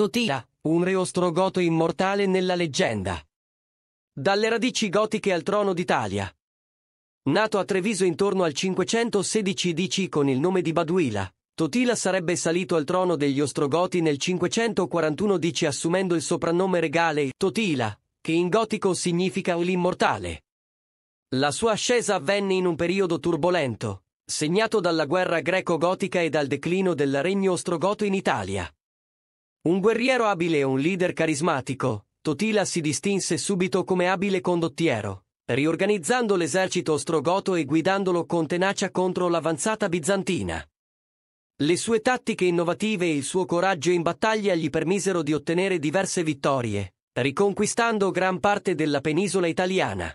Totila, un re ostrogoto immortale nella leggenda. Dalle radici gotiche al trono d'Italia. Nato a Treviso intorno al 516 DC con il nome di Baduila, Totila sarebbe salito al trono degli Ostrogoti nel 541 DC assumendo il soprannome regale Totila, che in gotico significa l'immortale. La sua ascesa avvenne in un periodo turbolento, segnato dalla guerra greco-gotica e dal declino del regno ostrogoto in Italia. Un guerriero abile e un leader carismatico, Totila si distinse subito come abile condottiero, riorganizzando l'esercito ostrogoto e guidandolo con tenacia contro l'avanzata bizantina. Le sue tattiche innovative e il suo coraggio in battaglia gli permisero di ottenere diverse vittorie, riconquistando gran parte della penisola italiana.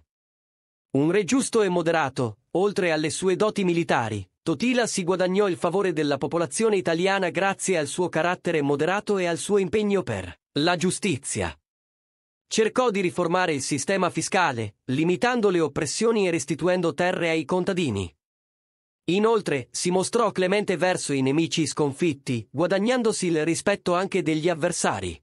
Un re giusto e moderato, oltre alle sue doti militari, Totila si guadagnò il favore della popolazione italiana grazie al suo carattere moderato e al suo impegno per la giustizia. Cercò di riformare il sistema fiscale, limitando le oppressioni e restituendo terre ai contadini. Inoltre, si mostrò clemente verso i nemici sconfitti, guadagnandosi il rispetto anche degli avversari.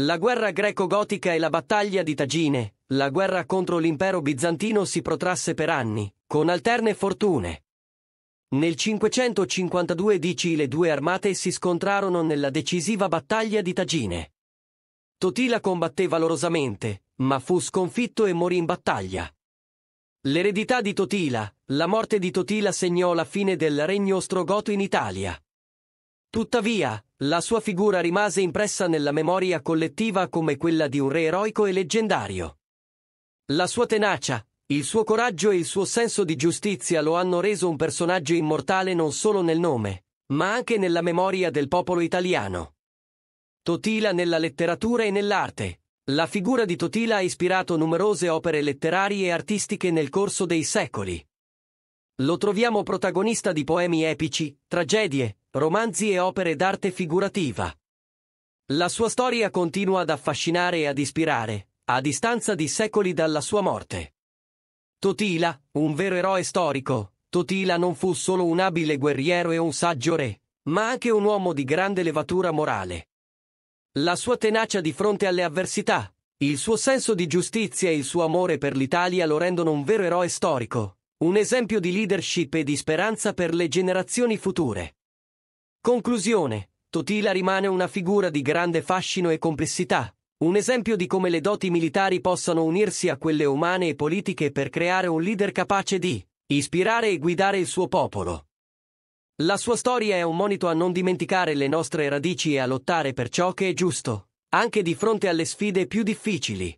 La guerra greco-gotica e la battaglia di Tagine, la guerra contro l'impero bizantino si protrasse per anni, con alterne fortune. Nel 552 DC le due armate si scontrarono nella decisiva battaglia di Tagine. Totila combatté valorosamente, ma fu sconfitto e morì in battaglia. L'eredità di Totila, la morte di Totila segnò la fine del regno ostrogoto in Italia. Tuttavia, la sua figura rimase impressa nella memoria collettiva come quella di un re eroico e leggendario. La sua tenacia, il suo coraggio e il suo senso di giustizia lo hanno reso un personaggio immortale non solo nel nome, ma anche nella memoria del popolo italiano. Totila nella letteratura e nell'arte. La figura di Totila ha ispirato numerose opere letterarie e artistiche nel corso dei secoli. Lo troviamo protagonista di poemi epici, tragedie, romanzi e opere d'arte figurativa. La sua storia continua ad affascinare e ad ispirare, a distanza di secoli dalla sua morte. Totila, un vero eroe storico, Totila non fu solo un abile guerriero e un saggio re, ma anche un uomo di grande levatura morale. La sua tenacia di fronte alle avversità, il suo senso di giustizia e il suo amore per l'Italia lo rendono un vero eroe storico, un esempio di leadership e di speranza per le generazioni future. Conclusione. Totila rimane una figura di grande fascino e complessità, un esempio di come le doti militari possano unirsi a quelle umane e politiche per creare un leader capace di ispirare e guidare il suo popolo. La sua storia è un monito a non dimenticare le nostre radici e a lottare per ciò che è giusto, anche di fronte alle sfide più difficili.